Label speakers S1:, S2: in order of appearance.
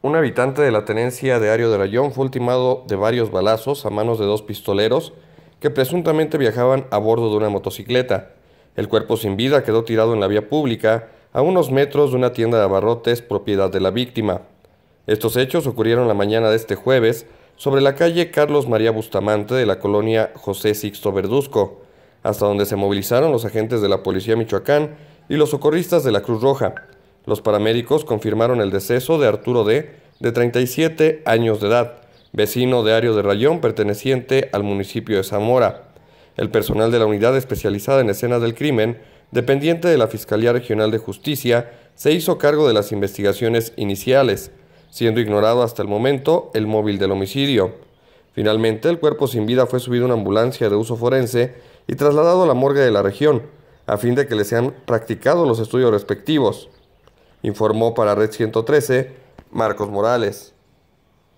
S1: Un habitante de la tenencia de Ario de Rayón fue ultimado de varios balazos a manos de dos pistoleros que presuntamente viajaban a bordo de una motocicleta. El cuerpo sin vida quedó tirado en la vía pública a unos metros de una tienda de abarrotes propiedad de la víctima. Estos hechos ocurrieron la mañana de este jueves sobre la calle Carlos María Bustamante de la colonia José Sixto Verduzco, hasta donde se movilizaron los agentes de la Policía Michoacán y los socorristas de la Cruz Roja, los paramédicos confirmaron el deceso de Arturo D., de 37 años de edad, vecino de Ario de Rayón, perteneciente al municipio de Zamora. El personal de la unidad especializada en escenas del crimen, dependiente de la Fiscalía Regional de Justicia, se hizo cargo de las investigaciones iniciales, siendo ignorado hasta el momento el móvil del homicidio. Finalmente, el cuerpo sin vida fue subido a una ambulancia de uso forense y trasladado a la morgue de la región, a fin de que le sean practicados los estudios respectivos informó para Red 113 Marcos Morales.